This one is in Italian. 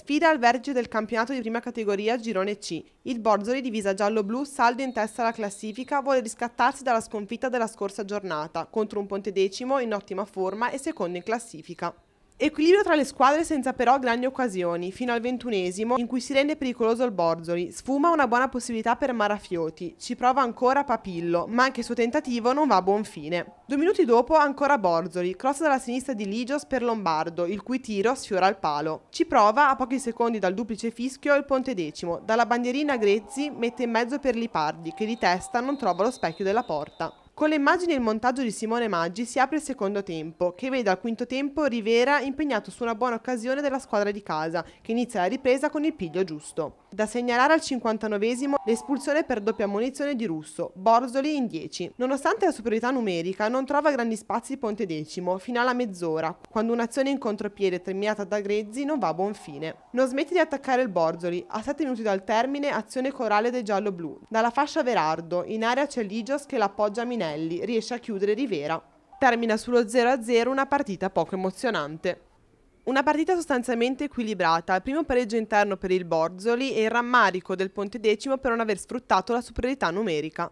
Sfida al vertice del campionato di prima categoria Girone C. Il Borzoli divisa giallo-blu, saldo in testa alla classifica, vuole riscattarsi dalla sconfitta della scorsa giornata contro un Ponte Decimo in ottima forma e secondo in classifica. Equilibrio tra le squadre senza però grandi occasioni, fino al ventunesimo in cui si rende pericoloso il Borzoli. Sfuma una buona possibilità per Marafioti, ci prova ancora Papillo, ma anche il suo tentativo non va a buon fine. Due minuti dopo ancora Borzoli, cross dalla sinistra di Ligios per Lombardo, il cui tiro sfiora il palo. Ci prova a pochi secondi dal duplice fischio il Ponte Decimo, dalla bandierina Grezzi mette in mezzo per Lipardi che di testa non trova lo specchio della porta. Con le immagini e il montaggio di Simone Maggi si apre il secondo tempo, che vede al quinto tempo Rivera impegnato su una buona occasione della squadra di casa, che inizia la ripresa con il piglio giusto. Da segnalare al 59esimo l'espulsione per doppia munizione di Russo, Borzoli in 10. Nonostante la superiorità numerica, non trova grandi spazi Ponte Decimo fino alla mezz'ora, quando un'azione in contropiede terminata da Grezzi non va a buon fine. Non smette di attaccare il Borzoli, a 7 minuti dal termine azione corale dei giallo-blu. Dalla fascia Verardo, in area c'è Ligios che l'appoggia a Minelli, riesce a chiudere Rivera. Termina sullo 0-0 una partita poco emozionante. Una partita sostanzialmente equilibrata, il primo pareggio interno per il Borzoli e il rammarico del Ponte Decimo per non aver sfruttato la superiorità numerica.